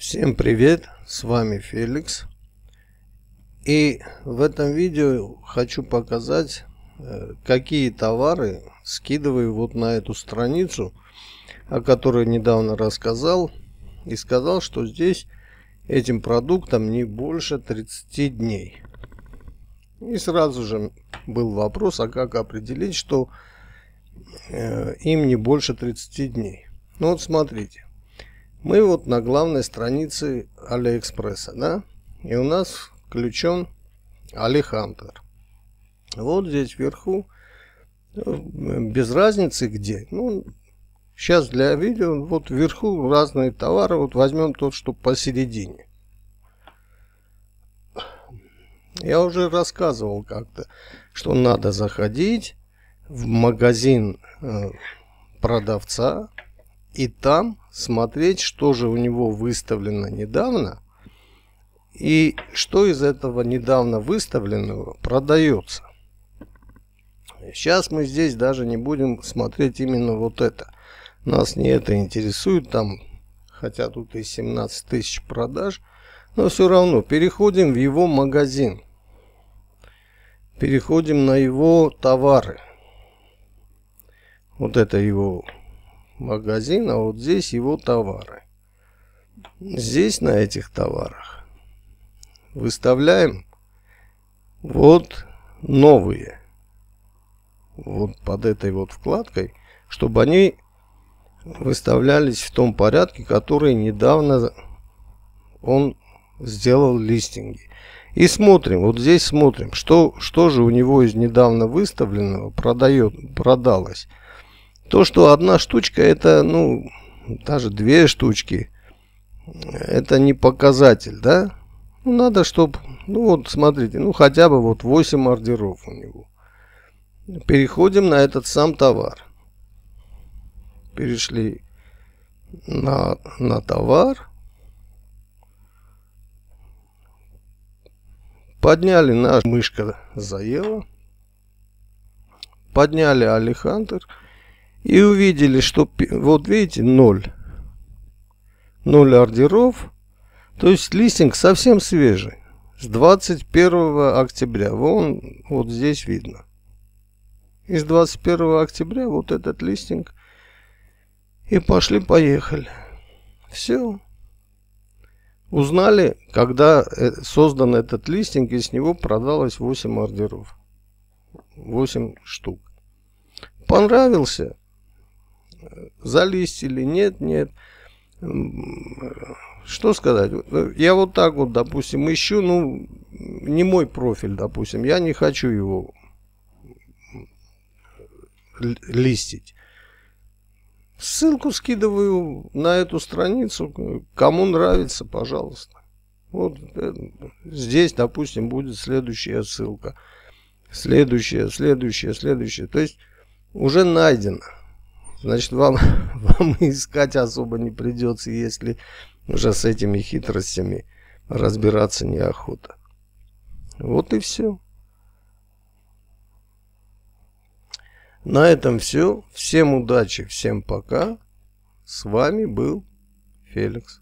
Всем привет, с вами Феликс. И в этом видео хочу показать, э, какие товары скидываю вот на эту страницу, о которой недавно рассказал. И сказал, что здесь этим продуктом не больше 30 дней. И сразу же был вопрос, а как определить, что э, им не больше 30 дней. Ну вот смотрите. Мы вот на главной странице Алиэкспресса, да? И у нас включен Алихантер. Вот здесь вверху, э, без разницы где. Ну, сейчас для видео, вот вверху разные товары. Вот возьмем тот, что посередине. Я уже рассказывал как-то, что надо заходить в магазин э, продавца, и там смотреть, что же у него выставлено недавно и что из этого недавно выставленного продается. Сейчас мы здесь даже не будем смотреть именно вот это. Нас не это интересует, там, хотя тут и 17 тысяч продаж, но все равно переходим в его магазин. Переходим на его товары. Вот это его магазин, а вот здесь его товары. Здесь на этих товарах выставляем вот новые. Вот под этой вот вкладкой, чтобы они выставлялись в том порядке, который недавно он сделал листинги. И смотрим, вот здесь смотрим, что, что же у него из недавно выставленного продает, продалось. То, что одна штучка, это, ну, даже две штучки, это не показатель, да? Ну, надо, чтобы, ну, вот, смотрите, ну, хотя бы вот 8 ордеров у него. Переходим на этот сам товар. Перешли на, на товар. Подняли наш мышка заела. Подняли Алихантер. Хантер и увидели, что вот видите, 0. 0 ордеров. То есть листинг совсем свежий. С 21 октября. Вон, вот здесь видно. из с 21 октября вот этот листинг. И пошли-поехали. Все. Узнали, когда э, создан этот листинг, и с него продалось 8 ордеров. 8 штук. Понравился? или нет, нет. Что сказать? Я вот так вот, допустим, ищу, ну, не мой профиль, допустим, я не хочу его листить. Ссылку скидываю на эту страницу, кому нравится, пожалуйста. Вот э, здесь, допустим, будет следующая ссылка. Следующая, следующая, следующая. То есть уже найдено. Значит, вам, вам искать особо не придется, если уже с этими хитростями разбираться неохота. Вот и все. На этом все. Всем удачи, всем пока. С вами был Феликс.